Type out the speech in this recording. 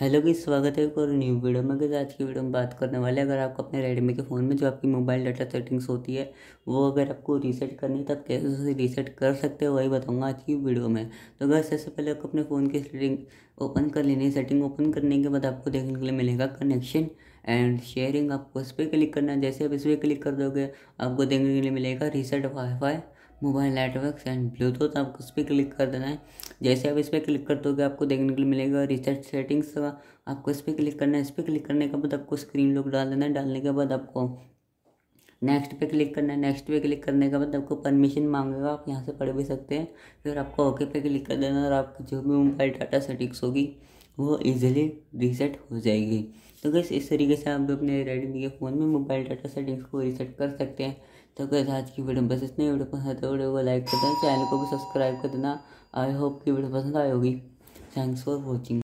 hello गई स्वागत है एक और न्यू वीडियो में अगर आज की वीडियो में बात करने वाले अगर आपको अपने रेडमी के फ़ोन में जो आपकी मोबाइल डाटा सेटिंग्स होती है वो अगर आपको रीसेट करनी है तो आप कैसे उसे रीसेट कर सकते हो वही बताऊंगा आज की वीडियो में तो अगर सबसे पहले आपको अपने फ़ोन की सेटिंग ओपन कर लेनी है सेटिंग ओपन करने के बाद आपको देखने के लिए मिलेगा कनेक्शन एंड शेयरिंग आपको उस पर क्लिक करना है जैसे आप इस पर क्लिक कर दोगे आपको देखने के लिए मिलेगा reset WiFi mobile network and bluetooth आपको उस पर क्लिक कर देना है जैसे आप इस पर क्लिक करते हो आपको देखने के लिए मिलेगा रिसर्च सेटिंग्स का आपको इस पर क्लिक करना है इस पर क्लिक करने के बाद आपको स्क्रीन लुक डाल देना है डालने के बाद आपको नेक्स्ट पे क्लिक करना है नेक्स्ट पे क्लिक करने के बाद आपको परमिशन मांगेगा आप यहाँ से पढ़ भी सकते हैं फिर आपको ओके पे क्लिक कर देना और आपकी जो भी मोबाइल डाटा सेटिंग्स होगी वो ईजिली रीसेट हो जाएगी तो गैस इस तरीके से आप भी अपने रेडमी के फ़ोन में मोबाइल डाटा सेटिंग्स को रीसेट कर सकते हैं तो गैस आज की वीडियो बस इतने वीडियो पसंद है तो वीडियो को लाइक कर देना चैनल को भी सब्सक्राइब कर देना आई होप की वीडियो पसंद आई होगी थैंक्स फॉर वॉचिंग